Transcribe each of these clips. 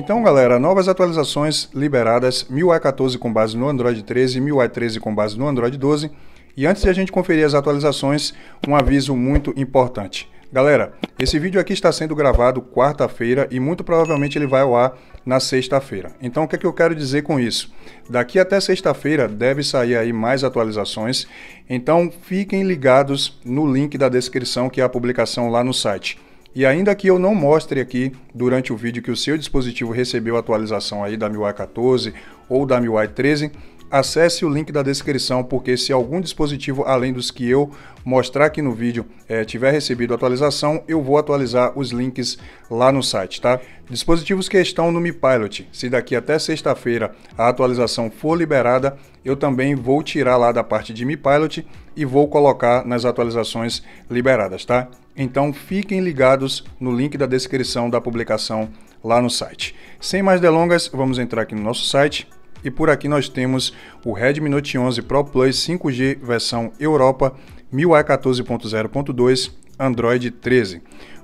Então, galera, novas atualizações liberadas, MIUI 14 com base no Android 13 e MIUI 13 com base no Android 12. E antes de a gente conferir as atualizações, um aviso muito importante. Galera, esse vídeo aqui está sendo gravado quarta-feira e muito provavelmente ele vai ao ar na sexta-feira. Então o que é que eu quero dizer com isso? Daqui até sexta-feira deve sair aí mais atualizações, então fiquem ligados no link da descrição que é a publicação lá no site. E ainda que eu não mostre aqui durante o vídeo que o seu dispositivo recebeu atualização aí da MIUI 14 ou da MIUI 13, acesse o link da descrição, porque se algum dispositivo além dos que eu mostrar aqui no vídeo é, tiver recebido atualização, eu vou atualizar os links lá no site, tá? Dispositivos que estão no Mi Pilot, se daqui até sexta-feira a atualização for liberada, eu também vou tirar lá da parte de Mi Pilot e vou colocar nas atualizações liberadas, tá? Então fiquem ligados no link da descrição da publicação lá no site. Sem mais delongas, vamos entrar aqui no nosso site e por aqui nós temos o Redmi Note 11 Pro Plus 5G versão Europa 14.0.2 Android 13.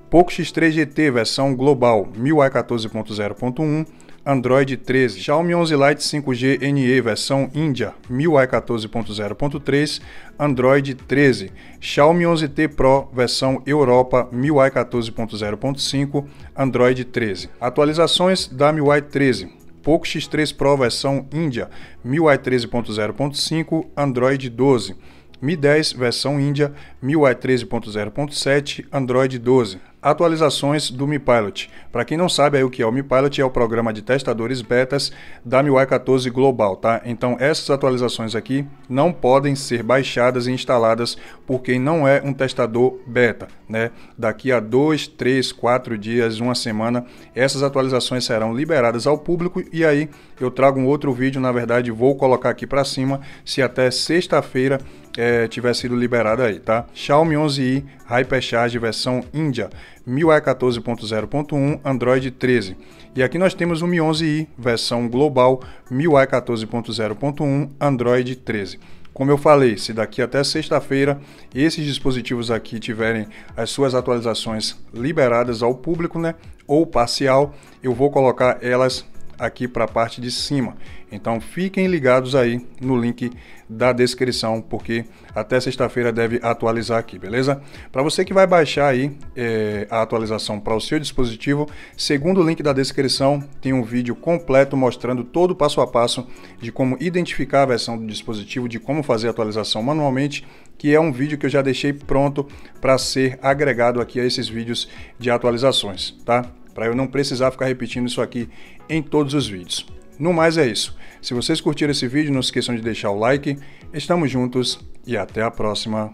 Poco X3 GT versão global 14.0.1 Android 13, Xiaomi 11 Lite 5G NE versão Índia 14.0.3 Android 13, Xiaomi 11T Pro versão Europa 14.0.5 Android 13. Atualizações da MIUI 13. Poco X3 Pro versão Índia 13.0.5 Android 12. Mi 10 versão Índia, MIUI 13.0.7, Android 12. Atualizações do Mi Pilot. Para quem não sabe aí o que é o Mi Pilot, é o programa de testadores betas da MIUI 14 Global, tá? Então essas atualizações aqui não podem ser baixadas e instaladas por quem não é um testador beta, né? Daqui a dois, três, quatro dias, uma semana, essas atualizações serão liberadas ao público e aí eu trago um outro vídeo, na verdade vou colocar aqui para cima, se até sexta-feira é, tiver sido liberado aí, tá? Xiaomi 11i Hypercharge versão Índia 1014.0.1 Android 13. E aqui nós temos o Mi 11i versão global 1014.0.1 Android 13. Como eu falei, se daqui até sexta-feira esses dispositivos aqui tiverem as suas atualizações liberadas ao público, né, ou parcial, eu vou colocar elas aqui para a parte de cima. Então fiquem ligados aí no link da descrição, porque até sexta-feira deve atualizar aqui, beleza? Para você que vai baixar aí é, a atualização para o seu dispositivo, segundo o link da descrição tem um vídeo completo mostrando todo o passo a passo de como identificar a versão do dispositivo, de como fazer a atualização manualmente, que é um vídeo que eu já deixei pronto para ser agregado aqui a esses vídeos de atualizações, tá? para eu não precisar ficar repetindo isso aqui em todos os vídeos. No mais é isso. Se vocês curtiram esse vídeo, não se esqueçam de deixar o like. Estamos juntos e até a próxima.